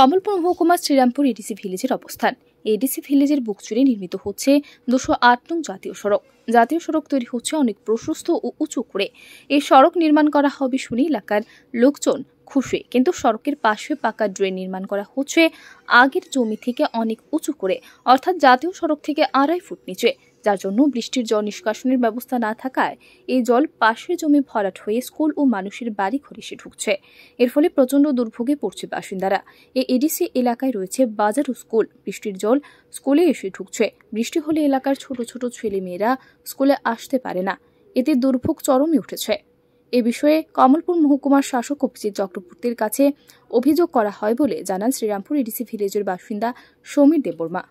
কমলপুর মহকুমা শ্রীরামপুর এডিসি ভিলেজের অবস্থান এডিসি ভিলেজের বুক নির্মিত হচ্ছে দুশো আট নং জাতীয় সড়ক জাতীয় সড়ক তৈরি হচ্ছে অনেক প্রশস্ত ও উঁচু করে এই সড়ক নির্মাণ করা হবে শুনে এলাকার লোকজন খুশি কিন্তু সড়কের পাশে পাকা ড্রেন নির্মাণ করা হচ্ছে আগের জমি থেকে অনেক উঁচু করে অর্থাৎ জাতীয় সড়ক থেকে আড়াই ফুট নিচে যার জন্য বৃষ্টির জল নিষ্কাশনের ব্যবস্থা না থাকায় এই জল পাশের জমি ভরাট হয়ে স্কুল ও মানুষের বাড়ি ঘরে এসে ঢুকছে এর ফলে প্রচণ্ড দুর্ভোগে পড়ছে বাসিন্দারা এই এডিসি এলাকায় রয়েছে বাজার ও স্কুল বৃষ্টির জল স্কুলে এসে ঢুকছে বৃষ্টি হলে এলাকার ছোট ছোট ছেলেমেয়েরা স্কুলে আসতে পারে না এতে দুর্ভোগ চরমে উঠেছে এ বিষয়ে কমলপুর মহকুমার শাসক অভিজিৎ চক্রবর্তীর কাছে অভিযোগ করা হয় বলে জানান শ্রীরামপুর এডিসি ভিলেজের বাসিন্দা সমীর দেববর্মা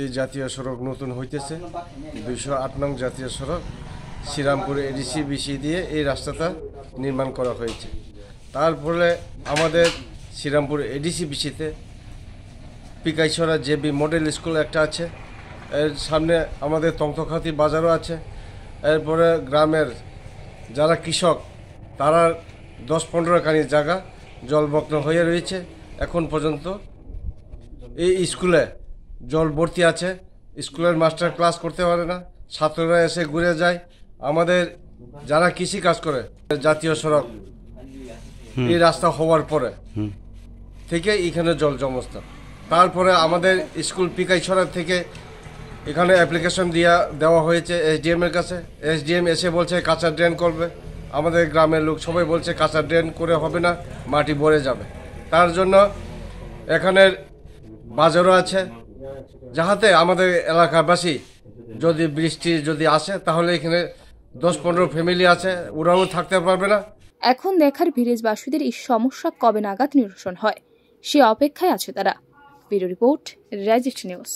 এই জাতীয় সড়ক নতুন হইতেছে দুইশো আট নং জাতীয় সড়ক শ্রীরামপুর এডিসি বিসি দিয়ে এই রাস্তাটা নির্মাণ করা হয়েছে তারপরে আমাদের শ্রীরামপুর এডিসি বিসিতে পিকাইছড়া জেবি মডেল স্কুল একটা আছে এর সামনে আমাদের তন্ত্রখাতি বাজারও আছে এরপরে গ্রামের যারা কৃষক তারা দশ পনেরো কানি জায়গা জলমগ্ন হয়ে রয়েছে এখন পর্যন্ত এই স্কুলে জল ভর্তি আছে স্কুলের মাস্টার ক্লাস করতে পারে না ছাত্ররা এসে ঘুরে যায় আমাদের যারা কৃষি কাজ করে জাতীয় সড়ক এই রাস্তা হওয়ার পরে থেকে এখানে জল জমস্ত তারপরে আমাদের স্কুল ছড়া থেকে এখানে অ্যাপ্লিকেশন দিয়া দেওয়া হয়েছে এসডিএমের কাছে এসডিএম এসে বলছে কাঁচা ড্রেন করবে আমাদের গ্রামের লোক সবাই বলছে কাঁচা ড্রেন করে হবে না মাটি ভরে যাবে তার জন্য এখানের বাজারও আছে যাহাতে আমাদের এলাকাবাসী যদি বৃষ্টি যদি আসে তাহলে এখানে দশ পনেরো ফ্যামিলি আছে ওরাও থাকতে পারবে না এখন দেখার ভিলেজ বাসীদের এই সমস্যা কবে নাগাদ নিরসন হয় সে অপেক্ষায় আছে তারা ব্যুরো রিপোর্ট রাজিস্ট নিউজ